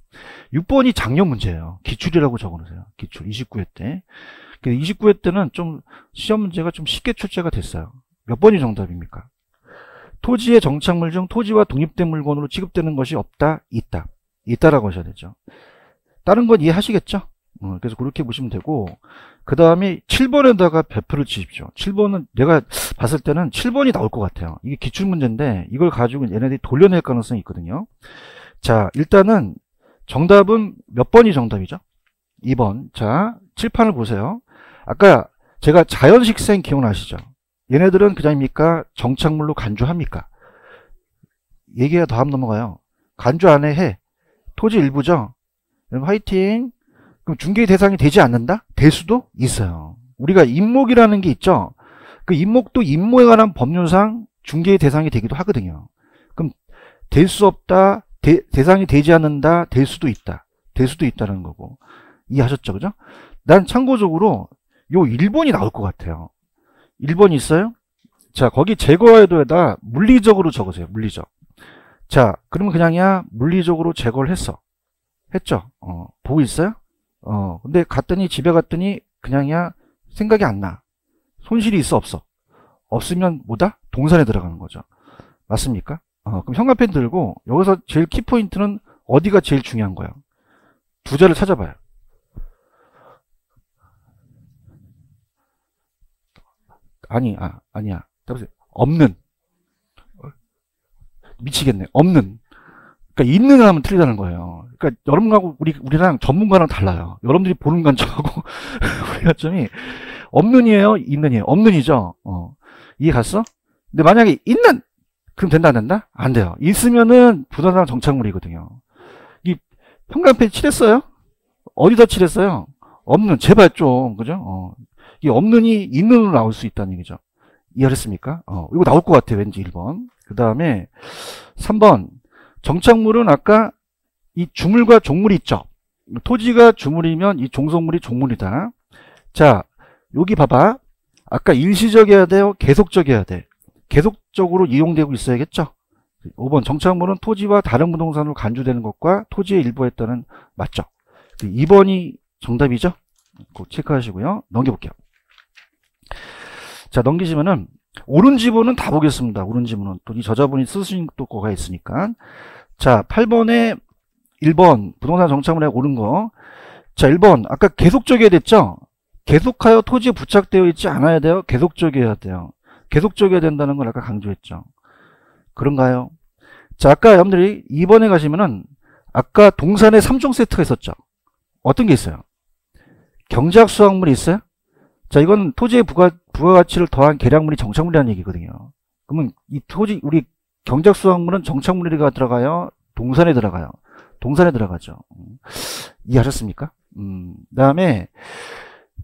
Speaker 1: 6번이 작년 문제예요. 기출이라고 적어놓으세요. 기출 29회 때. 29회 때는 좀 시험 문제가 좀 쉽게 출제가 됐어요. 몇 번이 정답입니까? 토지의 정착물 중 토지와 독립된 물건으로 취급되는 것이 없다, 있다. 있다라고 하셔야 되죠. 다른 건 이해하시겠죠? 어, 그래서 그렇게 보시면 되고 그 다음에 7번에다가 배표를 치십시오 7번은 내가 봤을 때는 7번이 나올 것 같아요 이게 기출문제인데 이걸 가지고 얘네들이 돌려낼 가능성이 있거든요 자 일단은 정답은 몇 번이 정답이죠 2번 자 칠판을 보세요 아까 제가 자연식생 기억나시죠 얘네들은 그냥입니까 정착물로 간주합니까 얘기가 다음 넘어가요 간주 안에 해 토지 일부죠 화이팅 그럼 중개 대상이 되지 않는다? 될 수도 있어요. 우리가 임목이라는 게 있죠. 그 임목도 임모에 관한 법률상 중개의 대상이 되기도 하거든요. 그럼 될 수 없다, 대, 상이 되지 않는다, 될 수도 있다. 될 수도 있다는 거고. 이해하셨죠? 그죠? 난 참고적으로 요 1번이 나올 것 같아요. 1번 있어요? 자, 거기 제거해도에다 물리적으로 적으세요. 물리적. 자, 그러면 그냥야 이 물리적으로 제거를 했어. 했죠? 어, 보고 있어요? 어, 근데 갔더니 집에 갔더니 그냥이야 생각이 안 나. 손실이 있어 없어? 없으면 뭐다? 동산에 들어가는 거죠. 맞습니까? 어, 그럼 현관펜 들고 여기서 제일 키포인트는 어디가 제일 중요한 거야? 부자를 찾아봐요. 아니, 아, 아니야. 따보세요. 없는. 미치겠네. 없는. 그러니까 있는 사람은 틀리다는 거예요. 그러니까 여러분하고 우리 우리랑 전문가랑 달라요. 여러분들이 보는 관점하고 [LAUGHS] 우리가 점이 없는이에요, 있는이에요. 없는이죠. 어. 이해 갔어? 근데 만약에 있는 그럼 된다 안 된다? 안 돼요. 있으면은 부동산 정착물이거든요. 이 현관펜 칠했어요? 어디다 칠했어요? 없는 제발 좀 그죠? 어. 이 없는이 있는으로 나올 수 있다는 얘기죠. 이해하셨습니까? 어. 이거 나올 것 같아요. 왠지 1번. 그 다음에 3번 정착물은 아까 이 주물과 종물이 있죠. 토지가 주물이면 이 종속물이 종물이다. 자, 여기 봐봐. 아까 일시적이어야 돼요? 계속적이어야 돼. 계속적으로 이용되고 있어야겠죠. 5번 정착물은 토지와 다른 부동산으로 간주되는 것과 토지의 일부였다는 맞죠. 2번이 그 정답이죠. 꼭 체크하시고요. 넘겨볼게요. 자 넘기시면은 오른 지문은 다 보겠습니다. 오른 지문은. 또 이 저자분이 쓰신 또 거가 있으니까. 자, 8번에 1번 부동산 정착문에 오른 거. 자, 1번 아까 계속적이어야 됐죠? 계속하여 토지에 부착되어 있지 않아야 돼요. 계속적이어야 돼요. 계속적이어야 된다는 걸 아까 강조했죠. 그런가요? 자, 아까 여러분들이 2번에 가시면은 아까 동산에 3종 세트가 있었죠. 어떤 게 있어요? 경제학 수학물이 있어요? 자, 이건 토지의 부가, 부가가치를 더한 계량물이 정착물이라는 얘기거든요. 그러면 이 토지, 우리 경작수확물은 정착물이 들어가요? 동산에 들어가요? 동산에 들어가죠. 음, 이해하셨습니까? 음, 그 다음에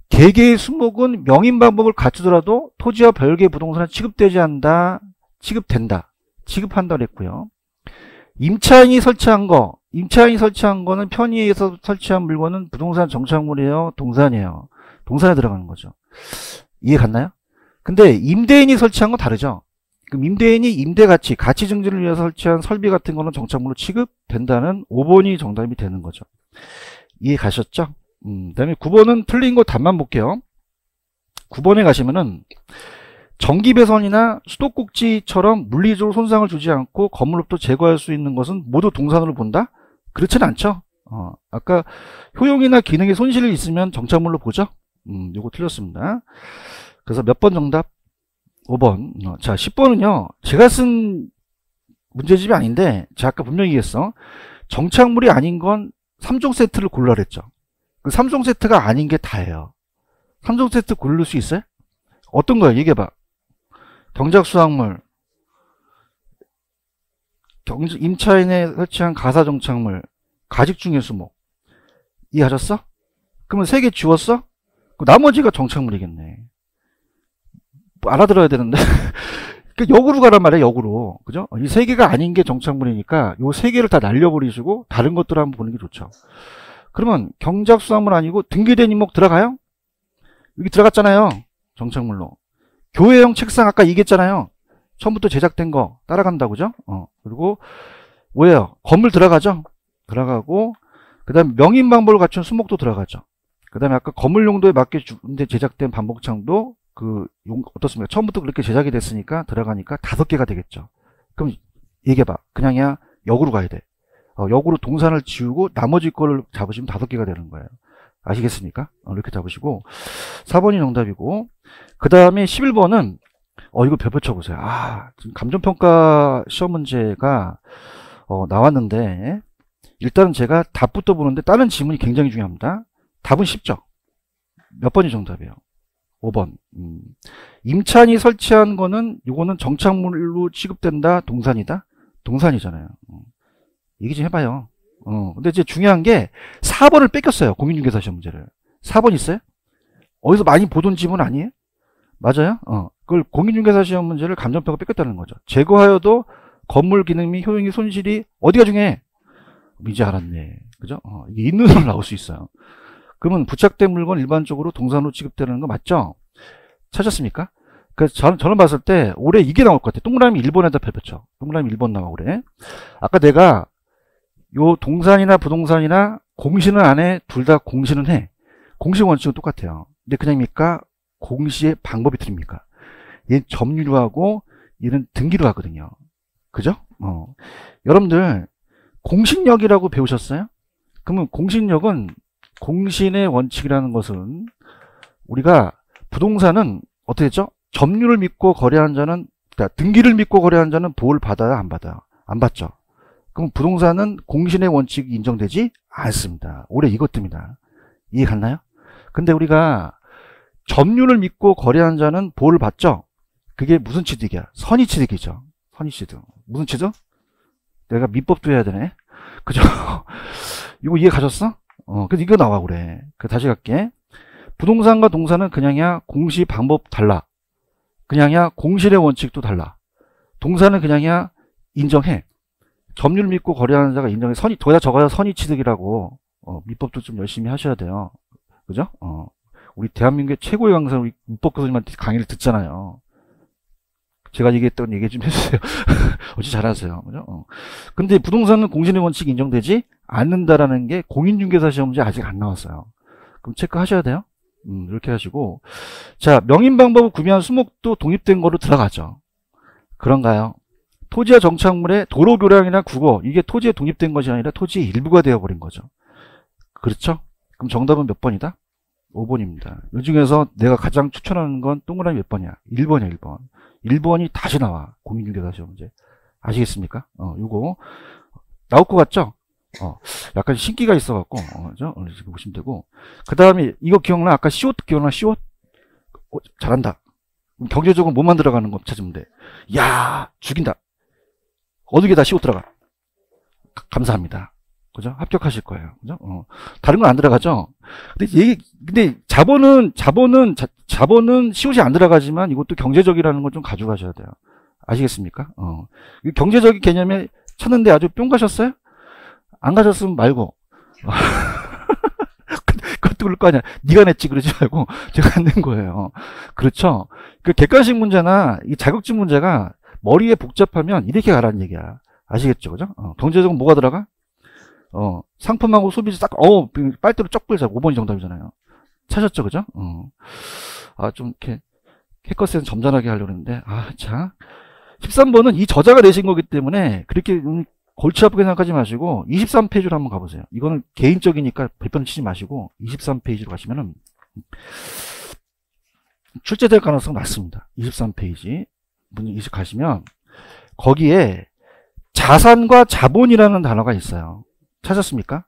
Speaker 1: 개개의 수목은 명인 방법을 갖추더라도 토지와 별개의 부동산은 취급되지 않다 취급된다. 취급한다 그랬고요. 임차인이 설치한 거, 임차인이 설치한 거는 편의에서 설치한 물건은 부동산 정착물이에요. 동산이에요. 동산에 들어가는 거죠. 이해 갔나요? 근데 임대인이 설치한 건 다르죠. 그 임대인이 임대가치, 가치 증진을 위해서 설치한 설비 같은 거는 정착물로 취급된다는 5번이 정답이 되는 거죠. 이해 가셨죠? 음, 그 다음에 9번은 틀린 거 답만 볼게요. 9번에 가시면은 전기배선이나 수도꼭지처럼 물리적으로 손상을 주지 않고 건물로부터 제거할 수 있는 것은 모두 동산으로 본다? 그렇진 않죠. 어, 아까 효용이나 기능에 손실이 있으면 정착물로 보죠. 음, 요거 틀렸습니다. 그래서 몇 번 정답? 5번. 어, 자, 10번은요. 제가 쓴 문제집이 아닌데 제가 아까 분명히 얘기했어. 정착물이 아닌 건 3종 세트를 골라 그랬죠. 그 3종 세트가 아닌 게 다예요. 3종 세트 고를 수 있어요? 어떤 거야? 얘기해봐. 경작 수확물, 임차인에 설치한 가사 정착물, 가직 중의 수목. 이해하셨어? 그러면 세 개 지웠어? 나머지가 정착물이겠네. 뭐 알아들어야 되는데. [LAUGHS] 그 역으로 가란 말이야, 역으로. 그죠? 이 세 개가 아닌 게 정착물이니까 요 세 개를 다 날려버리시고 다른 것들을 한번 보는 게 좋죠. 그러면 경작수산물 아니고 등기된 임목 들어가요? 여기 들어갔잖아요. 정착물로. 교회형 책상 아까 얘기했잖아요. 처음부터 제작된 거 따라간다, 그죠? 어. 그리고 뭐예요? 건물 들어가죠? 들어가고 그 다음 명인 방법을 갖춘 수목도 들어가죠. 그 다음에 아까 건물 용도에 맞게 주는데 제작된 반복창도 그 용, 어떻습니까? 처음부터 그렇게 제작이 됐으니까 들어가니까 다섯 개가 되겠죠. 그럼 얘기해봐. 그냥야 역으로 가야 돼. 어, 역으로 동산을 지우고 나머지 거를 잡으시면 다섯 개가 되는 거예요. 아시겠습니까? 어, 이렇게 잡으시고 4번이 정답이고 그 다음에 11번은 어 이거 별표 쳐보세요. 아 지금 감정평가 시험 문제가 어, 나왔는데 일단은 제가 답부터 보는데 다른 질문이 굉장히 중요합니다. 답은 쉽죠. 몇 번이 정답이에요? 5번. 음. 임찬이 설치한 거는 이거는 정착물로 취급된다. 동산이다. 동산이잖아요. 어. 얘기 좀 해봐요. 어. 근데 이제 중요한 게 4번을 뺏겼어요. 공인중개사 시험 문제를. 4번 있어요? 어디서 많이 보던 지문 아니에요? 맞아요? 어. 그걸 공인중개사 시험 문제를 감정표가 뺏겼다는 거죠. 제거하여도 건물 기능 및 효용이 손실이 어디가 중요해? 이제 알았네. 그죠? 어. 이게 있는 으로 [LAUGHS] 나올 수 있어요. 그러면 부착된 물건 일반적으로 동산으로 취급되는 거 맞죠? 찾았습니까? 그래서 저는, 저는 봤을 때 올해 이게 나올 것 같아. 요 동그라미 1번에다 펼쳤죠. 동그라미 1번 나와 그래. 아까 내가 요 동산이나 부동산이나 공시는 안에 둘 다 공시는 해. 공시 원칙은 똑같아요. 근데 그냥입니까? 공시의 방법이 틀립니까? 얘는 점유로 하고 얘는 등기로 하거든요. 그죠? 어. 여러분들 공신력이라고 배우셨어요? 그러면 공신력은 공신의 원칙이라는 것은 우리가 부동산은 어떻게 했죠? 점유를 믿고 거래한 자는 그러니까 등기를 믿고 거래한 자는 보호를 받아야 안 받아요? 안 받죠. 그럼 부동산은 공신의 원칙이 인정되지 않습니다. 올해 이것 뜹니다. 이해 갔나요? 근데 우리가 점유를 믿고 거래한 자는 보호를 받죠. 그게 무슨 취득이야? 선의 취득이죠. 선의 취득. 무슨 취득? 내가 민법도 해야 되네. 그죠? [LAUGHS] 이거 이해 가셨어? 어, 그래서 이거 나와 그래. 그 다시 갈게. 부동산과 동산은 그냥이야 공시 방법 달라. 그냥이야 공실의 원칙도 달라. 동산은 그냥이야 인정해. 점유를 믿고 거래하는 자가 인정해. 선이 더야 적어야 선이 취득이라고 어, 민법도 좀 열심히 하셔야 돼요. 그죠? 어, 우리 대한민국의 최고의 강사 우리 민법 교수님한테 강의를 듣잖아요. 제가 얘기했던 얘기 좀 해주세요. [LAUGHS] 어찌 잘하세요. 그죠? 어. 근데 부동산은 공신의 원칙 인정되지 않는다라는 게 공인중개사 시험지 아직 안 나왔어요. 그럼 체크하셔야 돼요. 음, 이렇게 하시고. 자, 명인방법을 구매한 수목도 독립된 거로 들어가죠. 그런가요? 토지와 정착물의 도로교량이나 국어, 이게 토지에 독립된 것이 아니라 토지의 일부가 되어버린 거죠. 그렇죠? 그럼 정답은 몇 번이다? 5번입니다. 이 중에서 내가 가장 추천하는 건 동그라미 몇 번이야? 1번이야, 1번. 1번이 다시 나와. 공인중개사 시 문제. 아시겠습니까? 어, 요거. 나올 것 같죠? 어, 약간 신기가 있어갖고, 어, 저, 어, 이렇게 보시면 되고. 그 다음에, 이거 기억나? 아까 시옷 기억나? 시옷? 어, 잘한다. 경제적으로 뭐만 들어가는 거 찾으면 돼. 야 죽인다. 어느 게 다 시옷 들어가. 감사합니다. 그죠? 합격하실 거예요. 그죠? 어. 다른 건 안 들어가죠? 근데 얘기, 근데 자본은, 자본은, 자, 자본은 시옷이 안 들어가지만 이것도 경제적이라는 걸 좀 가져가셔야 돼요. 아시겠습니까? 어. 경제적인 개념에 쳤는데 아주 뿅 가셨어요? 안 가셨으면 말고. [LAUGHS] 그, 그것도 그럴 거 아니야. 네가 냈지 그러지 말고 [LAUGHS] 제가 낸 거예요. 어. 그렇죠? 그 객관식 문제나 이 자격증 문제가 머리에 복잡하면 이렇게 가라는 얘기야. 아시겠죠? 그죠? 어. 경제적은 뭐가 들어가? 어, 상품하고 소비자 딱, 어, 빨대로 쪽 불자. 5번이 정답이잖아요. 찾았죠, 그죠? 어. 아, 좀, 이렇게, 해커스는 점잖하게 하려고 했는데, 아, 자. 13번은 이 저자가 내신 거기 때문에, 그렇게, 음, 골치 아프게 생각하지 마시고, 23페이지로 한번 가보세요. 이거는 개인적이니까 불편을 치지 마시고, 23페이지로 가시면은, 출제될 가능성 낮습니다. 23페이지. 문제 이식 가시면, 거기에 자산과 자본이라는 단어가 있어요. 찾았습니까?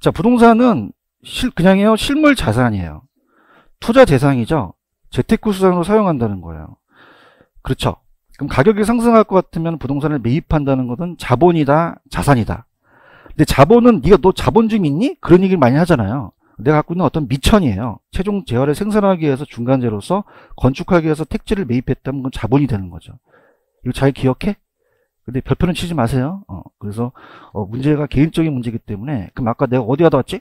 Speaker 1: 자, 부동산은 실, 그냥요 실물 자산이에요. 투자 대상이죠. 재테크 수단으로 사용한다는 거예요. 그렇죠. 그럼 가격이 상승할 것 같으면 부동산을 매입한다는 것은 자본이다, 자산이다. 근데 자본은 네가 너 자본증 있니? 그런 얘기를 많이 하잖아요. 내가 갖고 있는 어떤 미천이에요. 최종 재활를 생산하기 위해서 중간재로서 건축하기 위해서 택지를 매입했다면 그건 자본이 되는 거죠. 이거 잘 기억해? 근데 별표는 치지 마세요. 어, 그래서 어, 문제가 개인적인 문제이기 때문에 그럼 아까 내가 어디 가다 왔지?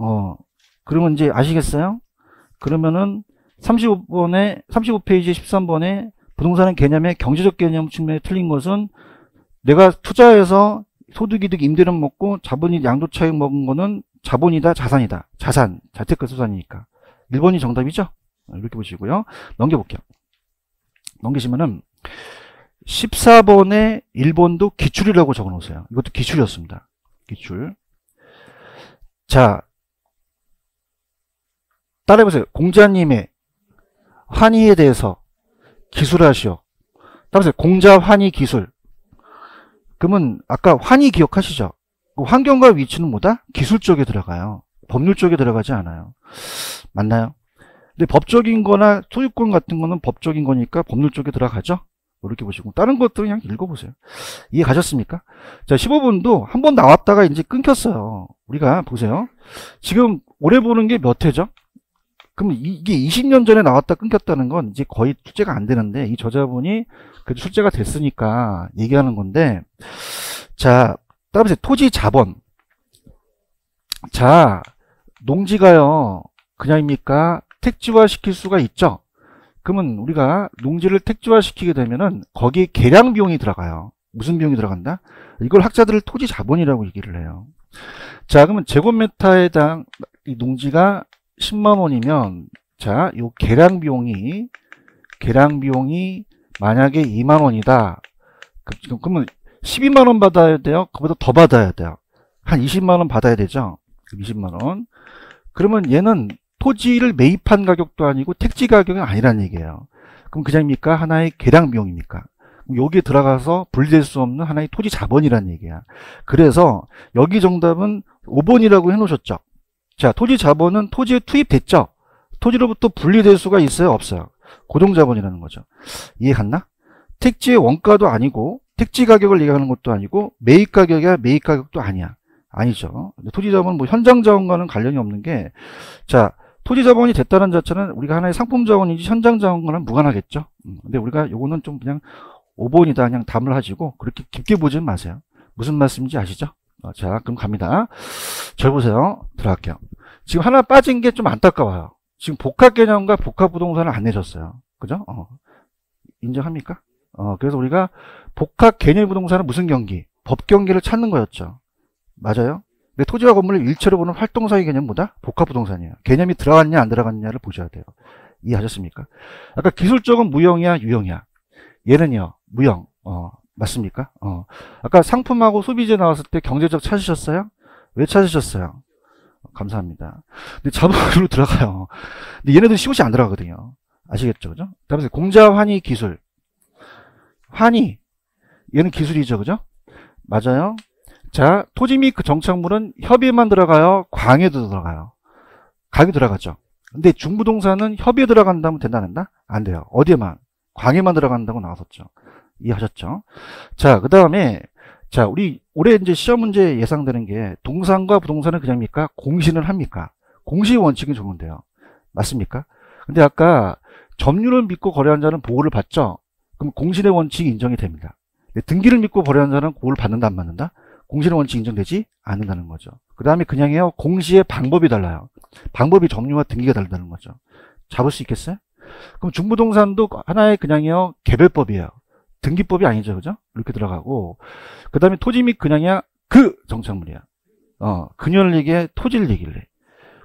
Speaker 1: 어 그러면 이제 아시겠어요? 그러면은 35번에 35페이지 13번에 부동산은 개념의 경제적 개념 측면에 틀린 것은 내가 투자해서 소득이득 임대료 먹고 자본이 양도차익 먹은 거는 자본이다 자산이다 자산 자택과소산이니까 1번이 정답이죠 어, 이렇게 보시고요 넘겨볼게요 넘기시면은 14번에 일본도 기출이라고 적어 놓으세요. 이것도 기출이었습니다. 기출. 자, 따라해보세요. 공자님의 환희에 대해서 기술하시오. 따라해보세요. 공자 환희 기술. 그러면 아까 환희 기억하시죠? 그 환경과 위치는 뭐다? 기술 쪽에 들어가요. 법률 쪽에 들어가지 않아요. 맞나요? 근데 법적인 거나 소유권 같은 거는 법적인 거니까 법률 쪽에 들어가죠? 이렇게 보시고 다른 것들은 그냥 읽어보세요. 이해 가셨습니까? 자 15분도 한 번 나왔다가 이제 끊겼어요. 우리가 보세요. 지금 올해 보는 게 몇 회죠? 그럼 이게 20년 전에 나왔다 끊겼다는 건 이제 거의 출제가 안 되는데 이 저자분이 그래도 출제가 됐으니까 얘기하는 건데 자 따라서 토지 자본 자 농지가요 그냥입니까? 택지화 시킬 수가 있죠. 그러면 우리가 농지를 택지화시키게 되면은 거기에 계량 비용이 들어가요. 무슨 비용이 들어간다? 이걸 학자들을 토지 자본이라고 얘기를 해요. 자, 그러면 제곱미터에 대한 이 농지가 10만 원이면 자, 요 계량 비용이 계량 비용이 만약에 2만 원이다. 그, 그러면 12만 원 받아야 돼요. 그보다 더 받아야 돼요. 한 20만 원 받아야 되죠. 20만 원. 그러면 얘는 토지를 매입한 가격도 아니고 택지 가격이 아니란 얘기예요. 그럼 그장입니까? 하나의 계량 비용입니까? 여기에 들어가서 분리될 수 없는 하나의 토지 자본이란 얘기야. 그래서 여기 정답은 5번이라고 해놓으셨죠. 자, 토지 자본은 토지에 투입됐죠. 토지로부터 분리될 수가 있어요? 없어요? 고정자본이라는 거죠. 이해 갔나? 택지의 원가도 아니고 택지 가격을 얘기하는 것도 아니고 매입 가격이야 매입 가격도 아니야. 아니죠. 토지 자본은 뭐 현장 자원과는 관련이 없는 게 자, 토지 자본이 됐다는 자체는 우리가 하나의 상품 자원인지 현장 자원과는 무관하겠죠. 음, 근데 우리가 요거는 좀 그냥 5번이다 그냥 담을 하시고 그렇게 깊게 보지 마세요. 무슨 말씀인지 아시죠? 어, 자 그럼 갑니다. 절 보세요. 들어갈게요. 지금 하나 빠진 게 좀 안타까워요. 지금 복합 개념과 복합 부동산을 안 내셨어요. 그죠? 어. 인정합니까? 어, 그래서 우리가 복합 개념 부동산은 무슨 경기? 법 경기를 찾는 거였죠. 맞아요? 내 토지와 건물을 일체로 보는 활동사의 개념보다 복합부동산이에요. 개념이 들어갔냐 안 들어갔냐를 보셔야 돼요. 이해하셨습니까? 아까 기술적은 무형이야 유형이야. 얘는요 무형. 어, 맞습니까? 어. 아까 상품하고 소비재 나왔을 때 경제적 찾으셨어요? 왜 찾으셨어요? 감사합니다. 근데 자본으로 [LAUGHS] 들어가요. 근데 얘네들 은 시옷이 안 들어가거든요. 아시겠죠? 그죠? 다음에 공자, 환희, 기술. 환희. 얘는 기술이죠. 그죠? 맞아요. 자, 토지 및 그 정착물은 협의에만 들어가요? 광에도 들어가요? 가에 들어가죠. 근데 중부동산은 협의에 들어간다면 된다, 안 된다? 안 돼요. 어디에만? 광에만 들어간다고 나왔었죠. 이해하셨죠? 자, 그 다음에, 자, 우리 올해 이제 시험 문제 예상되는 게 동산과 부동산은 그냥입니까? 공신을 합니까? 공시 원칙은 좋은데요. 맞습니까? 근데 아까 점유를 믿고 거래한 자는 보호를 받죠? 그럼 공신의 원칙이 인정이 됩니다. 등기를 믿고 거래한 자는 보호를 받는다, 안 받는다? 공시는 원칙 인정되지 않는다는 거죠. 그 다음에 그냥 해요. 공시의 방법이 달라요. 방법이 점유와 등기가 다르다는 거죠. 잡을 수 있겠어요? 그럼 중부동산도 하나의 그냥 해요. 개별법이에요. 등기법이 아니죠. 그죠? 이렇게 들어가고 그 다음에 토지 및 그냥이야. 그 정착물이야. 어, 근현을 얘기해. 토지를 얘기를 해.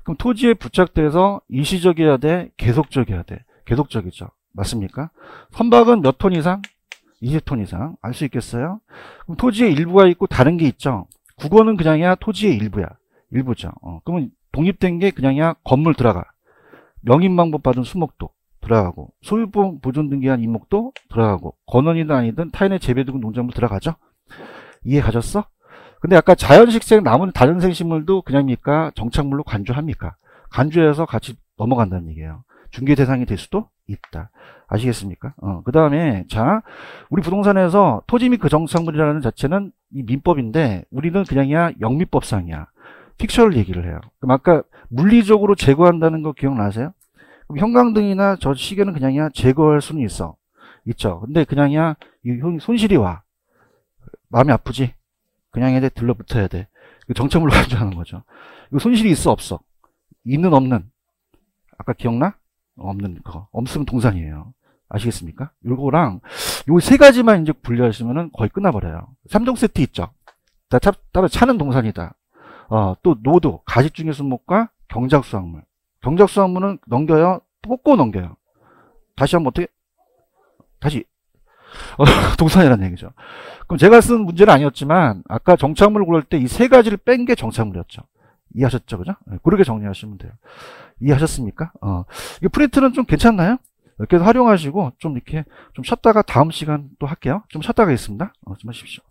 Speaker 1: 그럼 토지에 부착돼서 일시적이어야 돼? 계속적이어야 돼? 계속적이죠. 맞습니까? 선박은 몇 톤 이상? 20톤 이상 알 수 있겠어요? 그럼 토지의 일부가 있고 다른 게 있죠. 국어는 그냥이야 토지의 일부야. 일부죠. 어, 그러면 독립된 게 그냥이야 건물 들어가. 명인방법 받은 수목도 들어가고 소유권 보존 등기한 임목도 들어가고 건원이든 아니든 타인의 재배등고 농작물 들어가죠. 이해 가셨어? 근데 아까 자연식생 남은 다른 생식물도 그냥입니까? 정착물로 간주합니까? 간주해서 같이 넘어간다는 얘기예요. 중개 대상이 될 수도 있다. 아시겠습니까? 어, 그 다음에 자 우리 부동산에서 토지 및 그 정상물이라는 자체는 이 민법인데 우리는 그냥이야 영미법상이야 픽처를 얘기를 해요. 그럼 아까 물리적으로 제거한다는 거 기억나세요? 그럼 형광등이나 저 시계는 그냥이야 제거할 수는 있어 있죠. 근데 그냥이야 손실이 와 마음이 아프지? 그냥 애들 들러붙어야 돼. 정체물로 [LAUGHS] 간주하는 거죠. 이거 손실이 있어 없어? 있는 없는 아까 기억나? 없는 거. 없으면 동산이에요. 아시겠습니까? 요거랑 요 세 가지만 이제 분리하시면은 거의 끝나버려요. 3종 세트 있죠. 자, 따로 차는 동산이다. 어, 또 노도, 가지중해수목과 경작수확물. 경작수확물은 넘겨요. 뽑고 넘겨요. 다시 한번 어떻게 다시 어, [LAUGHS] 동산이라는 얘기죠. 그럼 제가 쓴 문제는 아니었지만 아까 정착물을 고를 때 이 세 가지를 뺀 게 정착물이었죠. 이해하셨죠? 그죠? 그렇게 네, 정리하시면 돼요. 이해하셨습니까? 어. 이 프린트는 좀 괜찮나요? 이렇게 활용하시고 좀 이렇게 좀 쉬었다가 다음 시간 또 할게요. 좀 쉬었다가 있습니다. 어, 좀 하십시오.